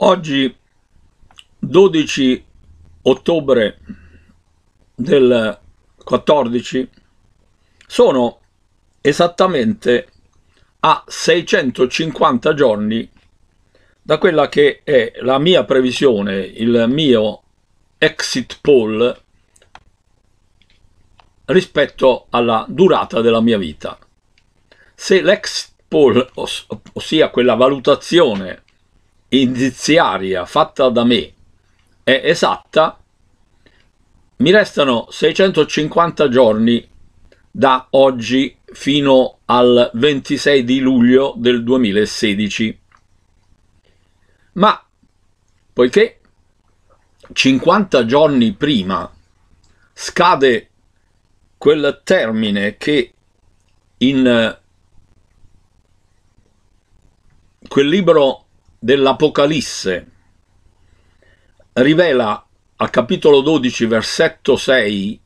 Oggi 12 ottobre del 14 sono esattamente a 650 giorni da quella che è la mia previsione, il mio exit poll rispetto alla durata della mia vita. Se l'exit poll, ossia quella valutazione indiziaria fatta da me è esatta, mi restano 650 giorni da oggi fino al 26 di luglio del 2016. Ma poiché 50 giorni prima scade quel termine che in quel libro dell'Apocalisse rivela al capitolo 12 versetto 6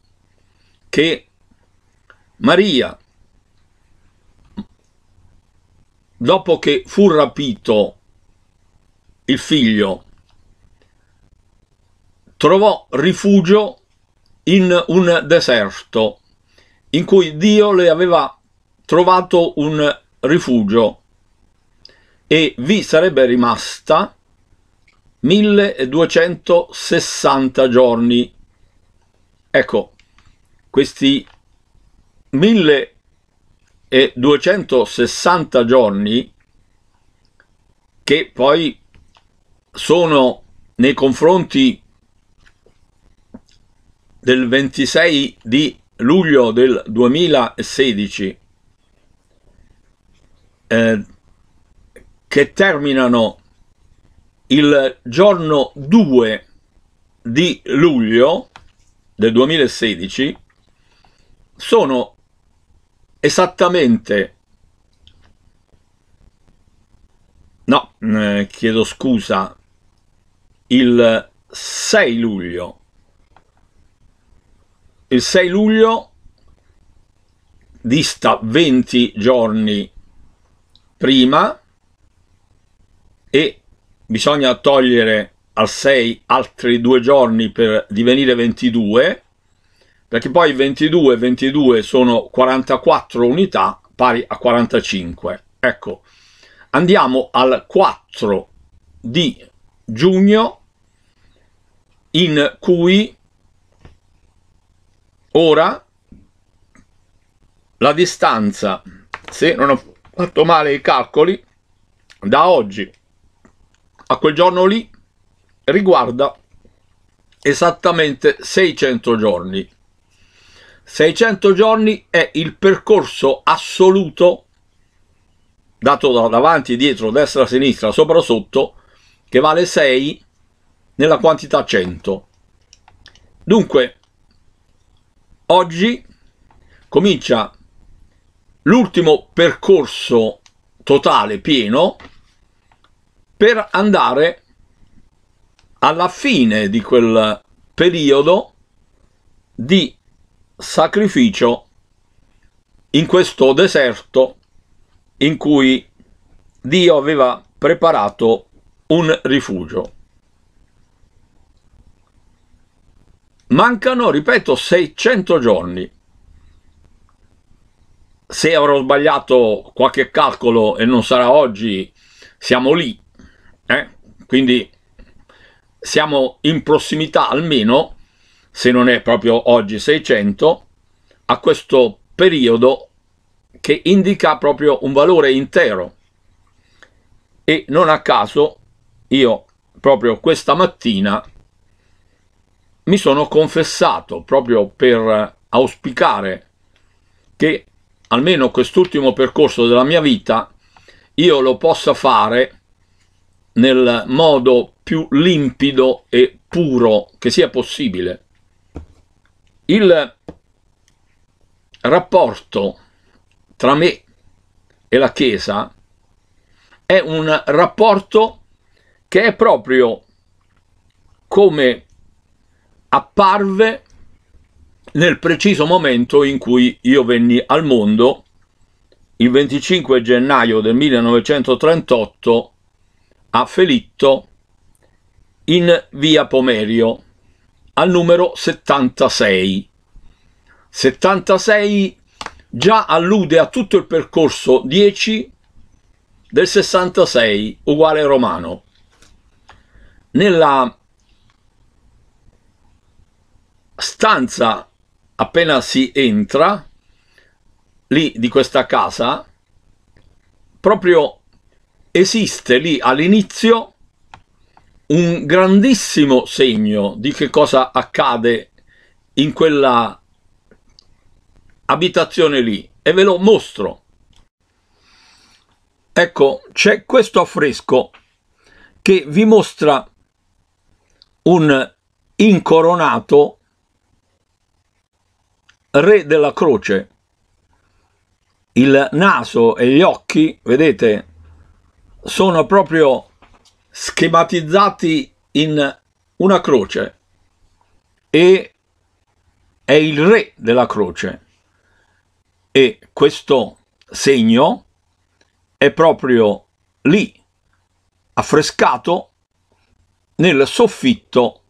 che Maria dopo che fu rapito il figlio trovò rifugio in un deserto in cui Dio le aveva trovato un rifugio e vi sarebbe rimasta 1260 giorni. Ecco, questi 1260 giorni che poi sono nei confronti del 26 di luglio del 2016 eh, che terminano il giorno 2 di luglio del 2016 sono esattamente no eh, chiedo scusa il 6 luglio il 6 luglio dista 20 giorni prima e bisogna togliere al 6 altri due giorni per divenire 22 perché poi 22 e 22 sono 44 unità pari a 45 ecco andiamo al 4 di giugno in cui ora la distanza se non ho fatto male i calcoli da oggi a quel giorno lì riguarda esattamente 600 giorni. 600 giorni è il percorso assoluto dato da davanti, dietro, destra, sinistra, sopra, sotto, che vale 6 nella quantità 100. Dunque, oggi comincia l'ultimo percorso totale pieno per andare alla fine di quel periodo di sacrificio in questo deserto in cui Dio aveva preparato un rifugio. Mancano, ripeto, 600 giorni. Se avrò sbagliato qualche calcolo e non sarà oggi, siamo lì eh? quindi siamo in prossimità almeno, se non è proprio oggi 600, a questo periodo che indica proprio un valore intero e non a caso io proprio questa mattina mi sono confessato proprio per auspicare che almeno quest'ultimo percorso della mia vita io lo possa fare nel modo più limpido e puro che sia possibile. Il rapporto tra me e la Chiesa è un rapporto che è proprio come apparve nel preciso momento in cui io venni al mondo, il 25 gennaio del 1938, Felitto in via Pomerio al numero 76. 76 già allude a tutto il percorso 10 del 66 uguale romano. Nella stanza appena si entra lì di questa casa proprio esiste lì all'inizio un grandissimo segno di che cosa accade in quella abitazione lì e ve lo mostro. Ecco, c'è questo affresco che vi mostra un incoronato re della croce. Il naso e gli occhi, vedete, sono proprio schematizzati in una croce e è il re della croce e questo segno è proprio lì affrescato nel soffitto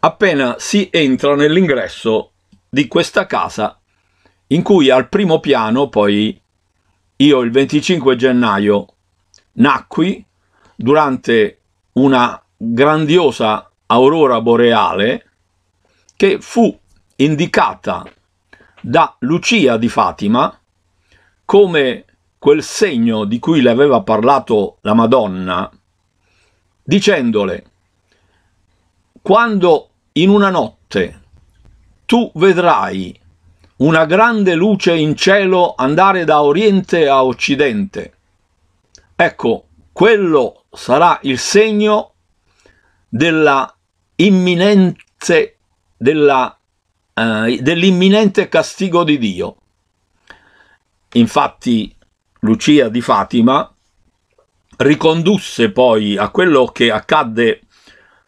appena si entra nell'ingresso di questa casa in cui al primo piano poi io il 25 gennaio nacqui durante una grandiosa aurora boreale che fu indicata da Lucia di Fatima come quel segno di cui le aveva parlato la Madonna, dicendole, quando in una notte tu vedrai una grande luce in cielo andare da oriente a occidente, Ecco, quello sarà il segno della imminente, della, eh, dell'imminente castigo di Dio. Infatti Lucia di Fatima ricondusse poi a quello che accadde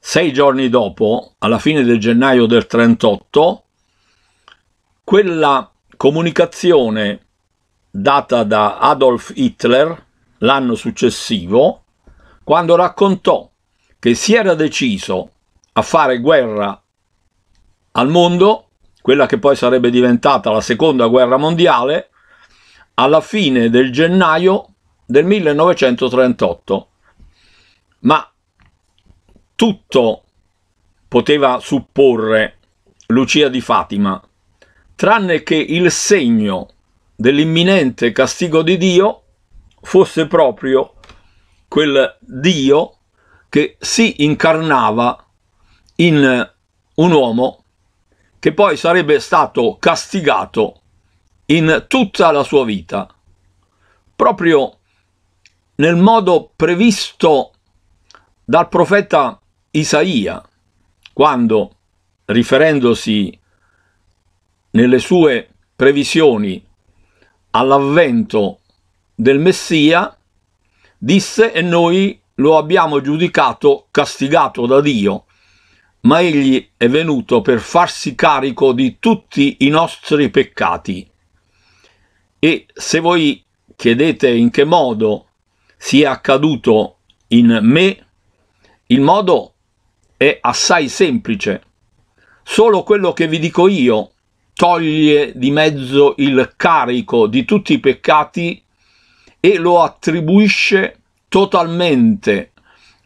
sei giorni dopo, alla fine del gennaio del 38, quella comunicazione data da Adolf Hitler l'anno successivo, quando raccontò che si era deciso a fare guerra al mondo, quella che poi sarebbe diventata la seconda guerra mondiale, alla fine del gennaio del 1938. Ma tutto poteva supporre Lucia di Fatima, tranne che il segno dell'imminente castigo di Dio fosse proprio quel Dio che si incarnava in un uomo che poi sarebbe stato castigato in tutta la sua vita, proprio nel modo previsto dal profeta Isaia, quando, riferendosi nelle sue previsioni all'avvento del Messia, disse e noi lo abbiamo giudicato castigato da Dio, ma egli è venuto per farsi carico di tutti i nostri peccati. E se voi chiedete in che modo sia accaduto in me, il modo è assai semplice. Solo quello che vi dico io toglie di mezzo il carico di tutti i peccati e lo attribuisce totalmente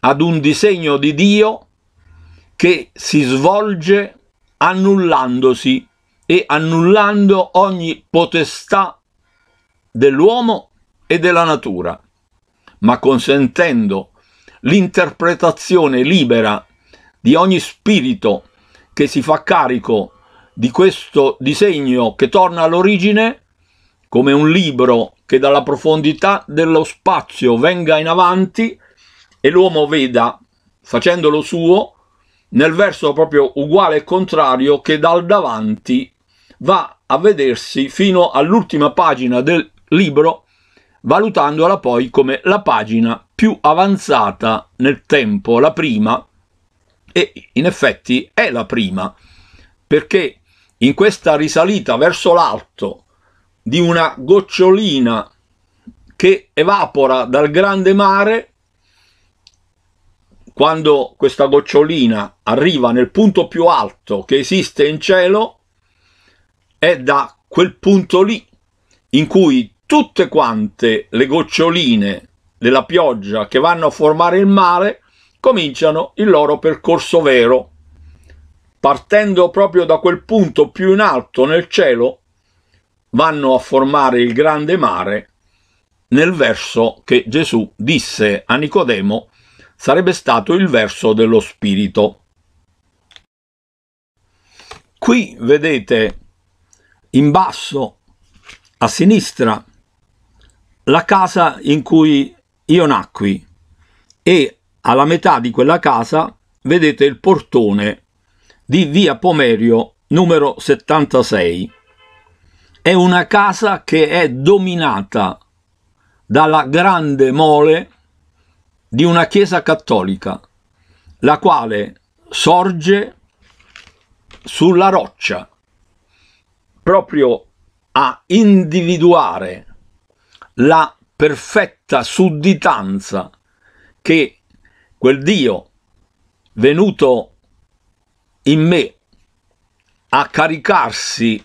ad un disegno di Dio che si svolge annullandosi e annullando ogni potestà dell'uomo e della natura, ma consentendo l'interpretazione libera di ogni spirito che si fa carico di questo disegno che torna all'origine come un libro che dalla profondità dello spazio venga in avanti e l'uomo veda, facendolo suo, nel verso proprio uguale e contrario che dal davanti va a vedersi fino all'ultima pagina del libro, valutandola poi come la pagina più avanzata nel tempo, la prima, e in effetti è la prima, perché in questa risalita verso l'alto di una gocciolina che evapora dal grande mare quando questa gocciolina arriva nel punto più alto che esiste in cielo, è da quel punto lì in cui tutte quante le goccioline della pioggia che vanno a formare il mare cominciano il loro percorso vero. Partendo proprio da quel punto più in alto nel cielo, vanno a formare il grande mare nel verso che Gesù disse a Nicodemo sarebbe stato il verso dello Spirito. Qui vedete in basso a sinistra la casa in cui io nacqui e alla metà di quella casa vedete il portone di via Pomerio numero 76. È una casa che è dominata dalla grande mole di una chiesa cattolica, la quale sorge sulla roccia, proprio a individuare la perfetta sudditanza che quel Dio venuto in me a caricarsi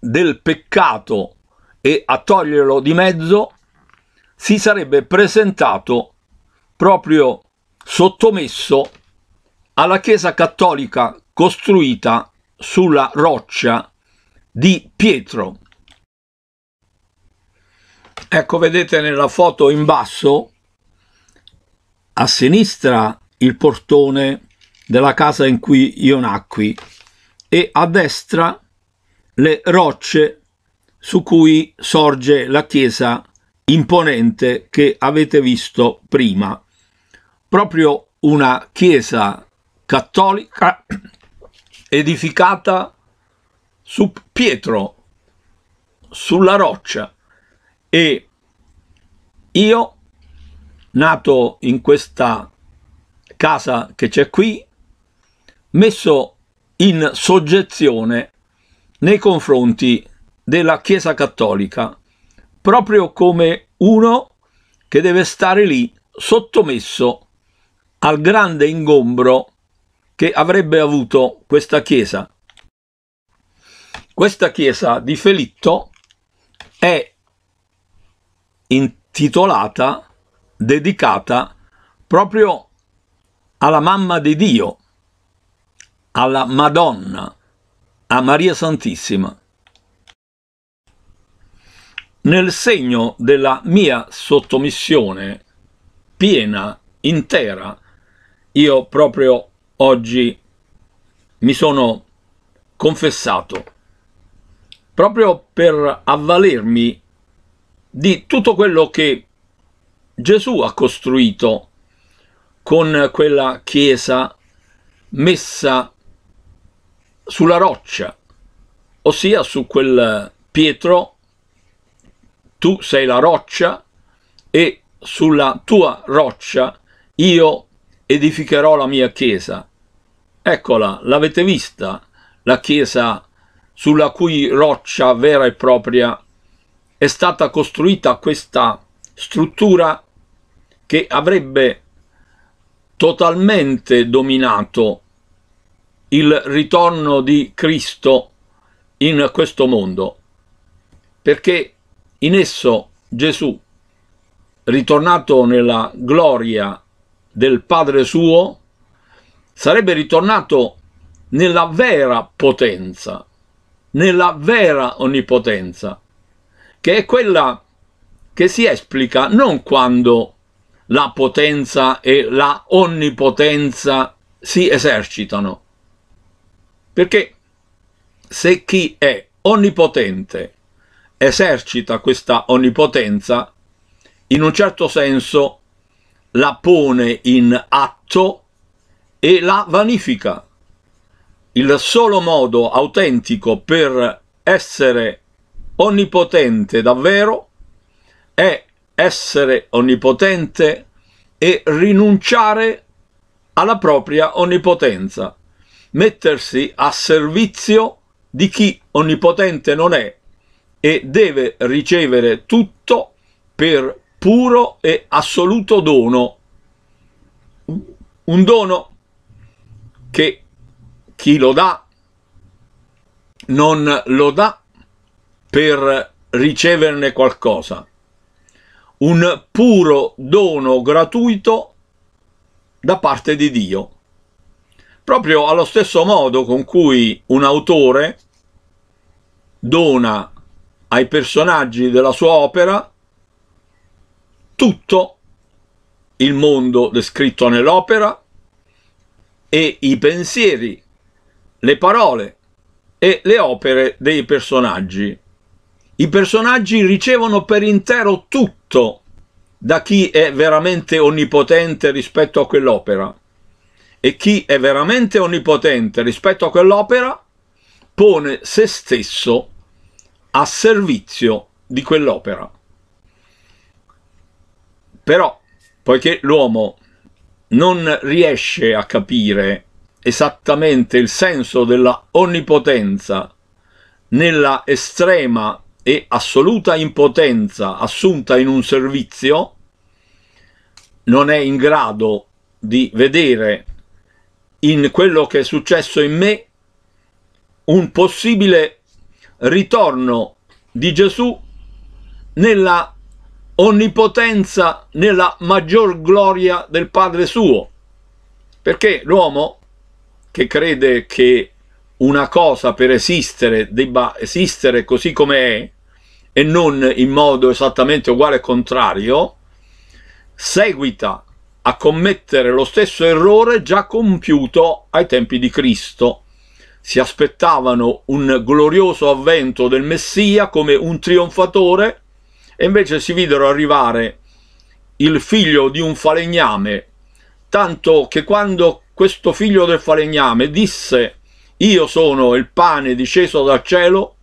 del peccato e a toglierlo di mezzo, si sarebbe presentato proprio sottomesso alla Chiesa cattolica costruita sulla roccia di Pietro. Ecco, vedete nella foto in basso, a sinistra il portone della casa in cui io nacqui e a destra le rocce su cui sorge la chiesa imponente che avete visto prima. Proprio una chiesa cattolica edificata su Pietro, sulla roccia. E io, nato in questa casa che c'è qui, messo in soggezione nei confronti della Chiesa Cattolica, proprio come uno che deve stare lì sottomesso al grande ingombro che avrebbe avuto questa Chiesa. Questa Chiesa di Felitto è intitolata, dedicata proprio alla mamma di Dio, alla Madonna a Maria Santissima. Nel segno della mia sottomissione piena, intera, io proprio oggi mi sono confessato, proprio per avvalermi di tutto quello che Gesù ha costruito con quella chiesa messa sulla roccia, ossia su quel Pietro, tu sei la roccia e sulla tua roccia io edificherò la mia chiesa. Eccola, l'avete vista, la chiesa sulla cui roccia vera e propria è stata costruita questa struttura che avrebbe totalmente dominato il ritorno di Cristo in questo mondo, perché in esso Gesù, ritornato nella gloria del Padre suo, sarebbe ritornato nella vera potenza, nella vera onnipotenza, che è quella che si esplica non quando la potenza e la onnipotenza si esercitano, perché se chi è onnipotente esercita questa onnipotenza, in un certo senso la pone in atto e la vanifica. Il solo modo autentico per essere onnipotente davvero è essere onnipotente e rinunciare alla propria onnipotenza mettersi a servizio di chi onnipotente non è e deve ricevere tutto per puro e assoluto dono. Un dono che chi lo dà non lo dà per riceverne qualcosa. Un puro dono gratuito da parte di Dio proprio allo stesso modo con cui un autore dona ai personaggi della sua opera tutto il mondo descritto nell'opera e i pensieri, le parole e le opere dei personaggi. I personaggi ricevono per intero tutto da chi è veramente onnipotente rispetto a quell'opera e chi è veramente onnipotente rispetto a quell'opera pone se stesso a servizio di quell'opera. Però, poiché l'uomo non riesce a capire esattamente il senso della onnipotenza nella estrema e assoluta impotenza assunta in un servizio, non è in grado di vedere in quello che è successo in me un possibile ritorno di Gesù nella onnipotenza, nella maggior gloria del Padre suo. Perché l'uomo che crede che una cosa per esistere debba esistere così come è e non in modo esattamente uguale e contrario, seguita a commettere lo stesso errore già compiuto ai tempi di Cristo. Si aspettavano un glorioso avvento del Messia come un trionfatore e invece si videro arrivare il figlio di un falegname, tanto che quando questo figlio del falegname disse io sono il pane disceso dal cielo,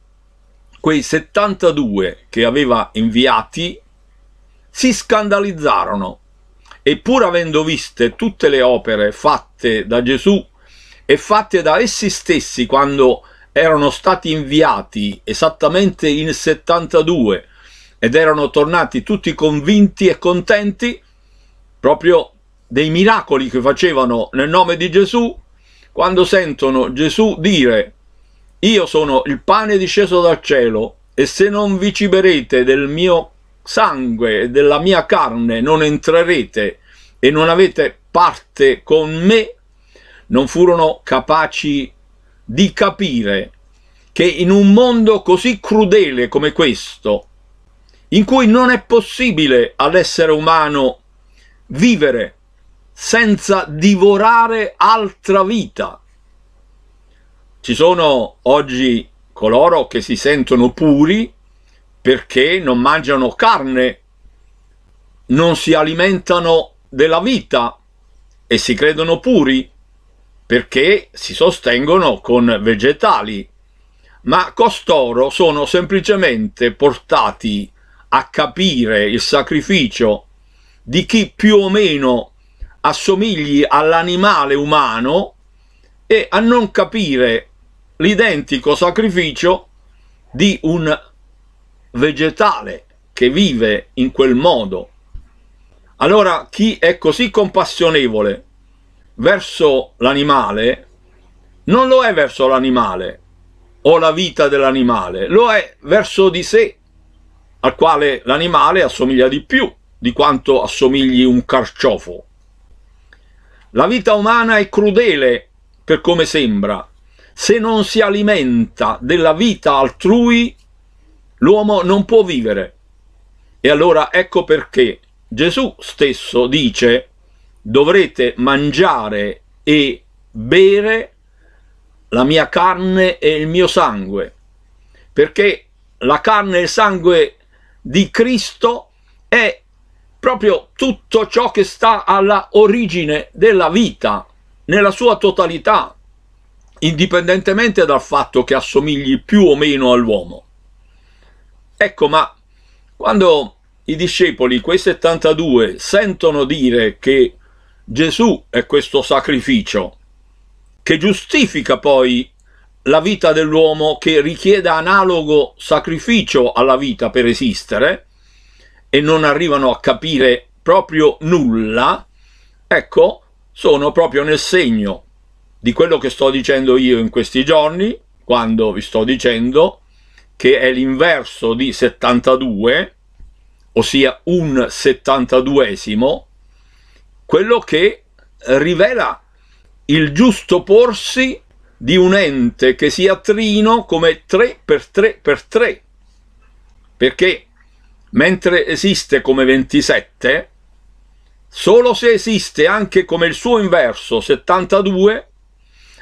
quei 72 che aveva inviati si scandalizzarono e pur avendo viste tutte le opere fatte da Gesù e fatte da essi stessi quando erano stati inviati esattamente in 72 ed erano tornati tutti convinti e contenti proprio dei miracoli che facevano nel nome di Gesù, quando sentono Gesù dire io sono il pane disceso dal cielo e se non vi ciberete del mio sangue e della mia carne non entrerete e non avete parte con me, non furono capaci di capire che in un mondo così crudele come questo, in cui non è possibile all'essere umano vivere senza divorare altra vita. Ci sono oggi coloro che si sentono puri perché non mangiano carne, non si alimentano della vita e si credono puri perché si sostengono con vegetali, ma costoro sono semplicemente portati a capire il sacrificio di chi più o meno assomigli all'animale umano e a non capire l'identico sacrificio di un vegetale che vive in quel modo. Allora chi è così compassionevole verso l'animale non lo è verso l'animale o la vita dell'animale, lo è verso di sé, al quale l'animale assomiglia di più di quanto assomigli un carciofo. La vita umana è crudele per come sembra, se non si alimenta della vita altrui L'uomo non può vivere. E allora ecco perché Gesù stesso dice dovrete mangiare e bere la mia carne e il mio sangue, perché la carne e il sangue di Cristo è proprio tutto ciò che sta alla origine della vita, nella sua totalità, indipendentemente dal fatto che assomigli più o meno all'uomo. Ecco, ma quando i discepoli, quei 72, sentono dire che Gesù è questo sacrificio, che giustifica poi la vita dell'uomo che richiede analogo sacrificio alla vita per esistere, e non arrivano a capire proprio nulla, ecco, sono proprio nel segno di quello che sto dicendo io in questi giorni, quando vi sto dicendo che è l'inverso di 72, ossia un 72 quello che rivela il giusto porsi di un ente che sia trino come 3 per 3 per 3, perché mentre esiste come 27, solo se esiste anche come il suo inverso 72,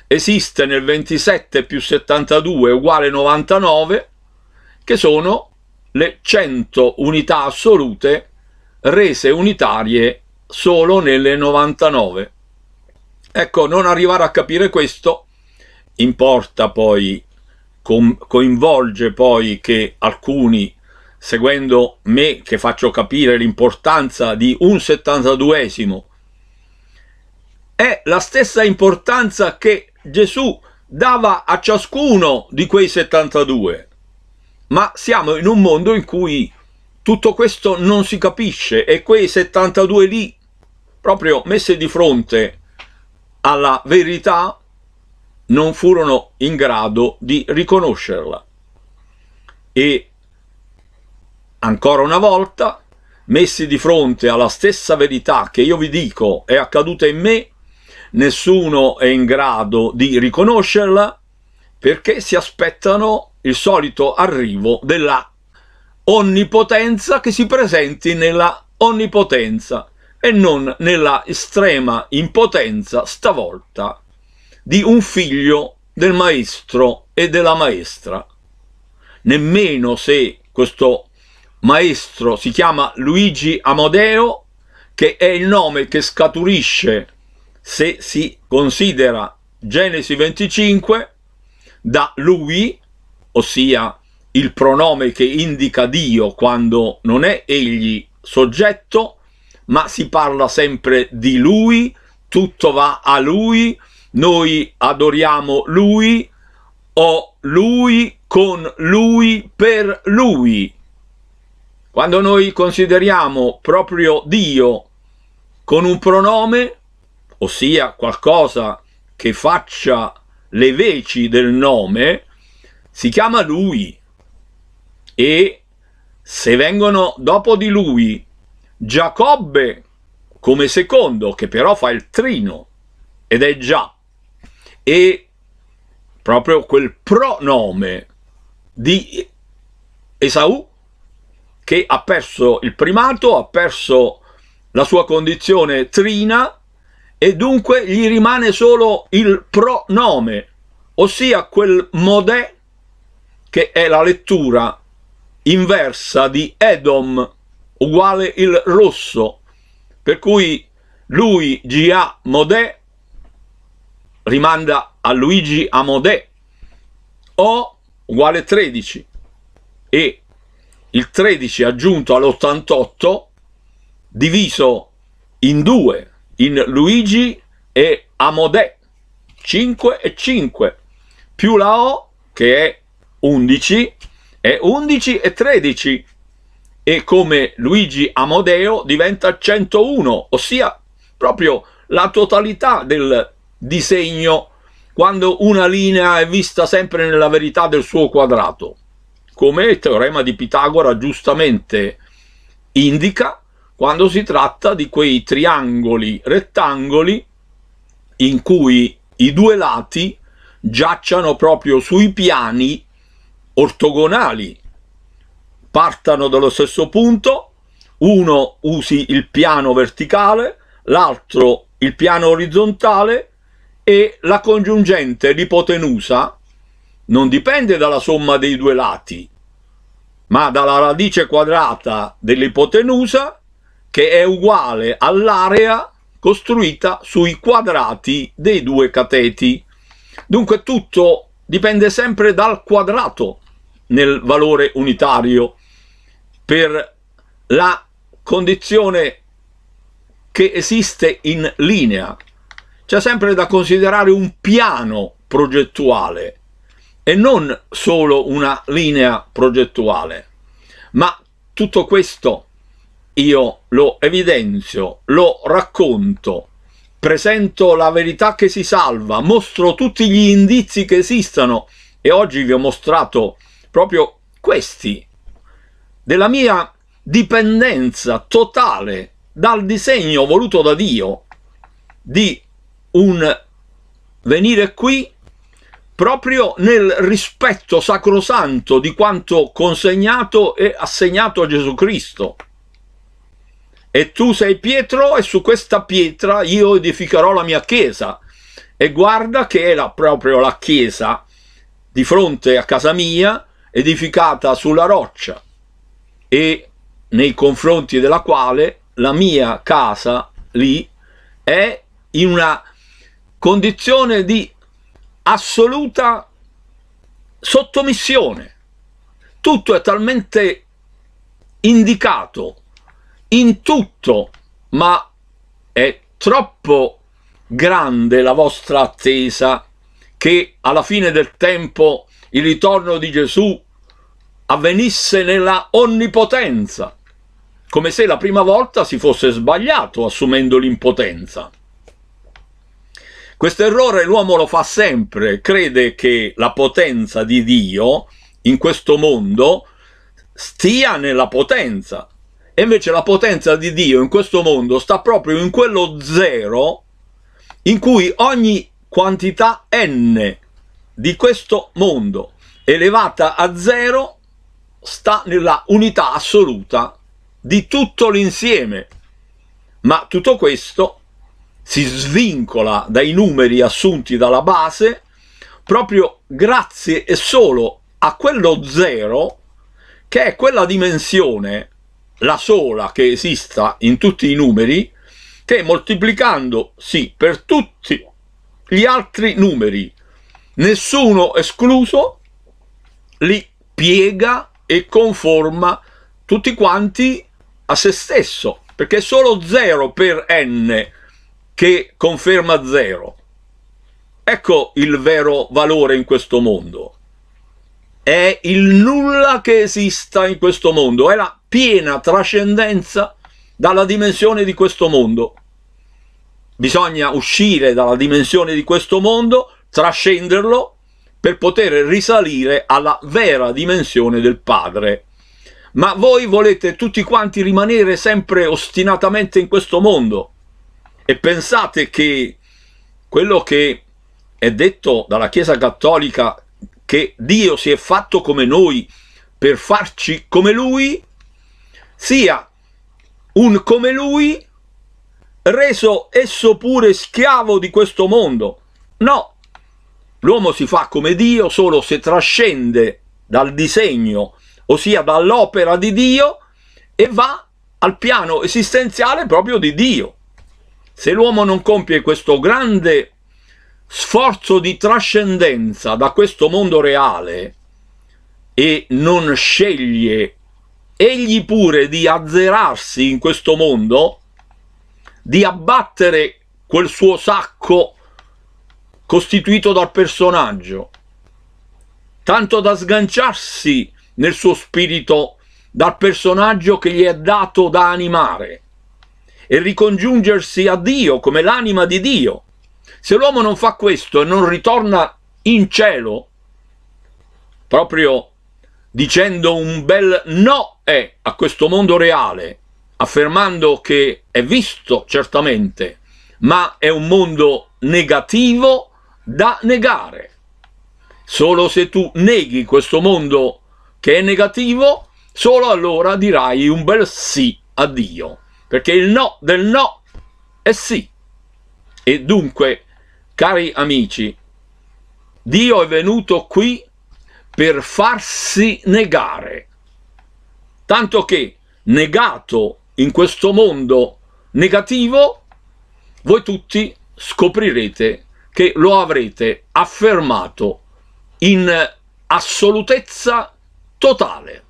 esiste nel 27 più 72 uguale 99, che sono le 100 unità assolute rese unitarie solo nelle 99. Ecco, non arrivare a capire questo importa poi, coinvolge poi che alcuni, seguendo me che faccio capire l'importanza di un 72 è la stessa importanza che Gesù dava a ciascuno di quei 72 ma siamo in un mondo in cui tutto questo non si capisce e quei 72 lì, proprio messi di fronte alla verità, non furono in grado di riconoscerla. E ancora una volta, messi di fronte alla stessa verità che io vi dico è accaduta in me, nessuno è in grado di riconoscerla perché si aspettano il solito arrivo della onnipotenza che si presenti nella onnipotenza e non nella estrema impotenza stavolta di un figlio del maestro e della maestra. Nemmeno se questo maestro si chiama Luigi Amodeo, che è il nome che scaturisce se si considera Genesi 25 da lui, ossia il pronome che indica Dio quando non è egli soggetto, ma si parla sempre di lui, tutto va a lui, noi adoriamo lui, o lui, con lui, per lui. Quando noi consideriamo proprio Dio con un pronome, ossia qualcosa che faccia le veci del nome, si chiama lui e se vengono dopo di lui Giacobbe come secondo, che però fa il trino ed è già, e proprio quel pronome di Esaù che ha perso il primato, ha perso la sua condizione trina e dunque gli rimane solo il pronome, ossia quel modè che è la lettura inversa di Edom, uguale il rosso, per cui lui G.A. Modè rimanda a Luigi Amodè, O uguale 13, e il 13 aggiunto all'88 diviso in due in Luigi e Amodè 5 e 5 più la O che è 11 è 11 e 13 e come Luigi Amodeo diventa 101 ossia proprio la totalità del disegno quando una linea è vista sempre nella verità del suo quadrato come il teorema di Pitagora giustamente indica quando si tratta di quei triangoli rettangoli in cui i due lati giacciano proprio sui piani ortogonali. Partano dallo stesso punto, uno usi il piano verticale, l'altro il piano orizzontale e la congiungente l'ipotenusa non dipende dalla somma dei due lati, ma dalla radice quadrata dell'ipotenusa che è uguale all'area costruita sui quadrati dei due cateti. Dunque tutto dipende sempre dal quadrato nel valore unitario per la condizione che esiste in linea. C'è sempre da considerare un piano progettuale e non solo una linea progettuale. Ma tutto questo io lo evidenzio, lo racconto, presento la verità che si salva, mostro tutti gli indizi che esistono e oggi vi ho mostrato proprio questi, della mia dipendenza totale dal disegno voluto da Dio di un venire qui proprio nel rispetto sacrosanto di quanto consegnato e assegnato a Gesù Cristo e tu sei Pietro e su questa pietra io edificherò la mia chiesa. E guarda che era proprio la chiesa di fronte a casa mia, edificata sulla roccia e nei confronti della quale la mia casa lì è in una condizione di assoluta sottomissione. Tutto è talmente indicato in tutto, ma è troppo grande la vostra attesa che alla fine del tempo il ritorno di Gesù avvenisse nella onnipotenza, come se la prima volta si fosse sbagliato assumendo l'impotenza. Questo errore l'uomo lo fa sempre, crede che la potenza di Dio in questo mondo stia nella potenza, e invece la potenza di Dio in questo mondo sta proprio in quello zero in cui ogni quantità n di questo mondo elevata a zero sta nella unità assoluta di tutto l'insieme. Ma tutto questo si svincola dai numeri assunti dalla base proprio grazie e solo a quello zero che è quella dimensione la sola che esista in tutti i numeri che moltiplicandosi per tutti gli altri numeri, nessuno escluso, li piega e conforma tutti quanti a se stesso, perché è solo 0 per n che conferma 0. Ecco il vero valore in questo mondo. È il nulla che esista in questo mondo, è la piena trascendenza dalla dimensione di questo mondo. Bisogna uscire dalla dimensione di questo mondo, trascenderlo, per poter risalire alla vera dimensione del Padre. Ma voi volete tutti quanti rimanere sempre ostinatamente in questo mondo e pensate che quello che è detto dalla Chiesa Cattolica che Dio si è fatto come noi per farci come Lui sia un come lui reso esso pure schiavo di questo mondo. No, l'uomo si fa come Dio solo se trascende dal disegno, ossia dall'opera di Dio, e va al piano esistenziale proprio di Dio. Se l'uomo non compie questo grande sforzo di trascendenza da questo mondo reale e non sceglie egli pure di azzerarsi in questo mondo, di abbattere quel suo sacco costituito dal personaggio, tanto da sganciarsi nel suo spirito dal personaggio che gli è dato da animare e ricongiungersi a Dio come l'anima di Dio. Se l'uomo non fa questo e non ritorna in cielo, proprio dicendo un bel no eh, a questo mondo reale, affermando che è visto certamente, ma è un mondo negativo da negare. Solo se tu neghi questo mondo che è negativo, solo allora dirai un bel sì a Dio, perché il no del no è sì. E dunque, cari amici, Dio è venuto qui per farsi negare, tanto che negato in questo mondo negativo, voi tutti scoprirete che lo avrete affermato in assolutezza totale.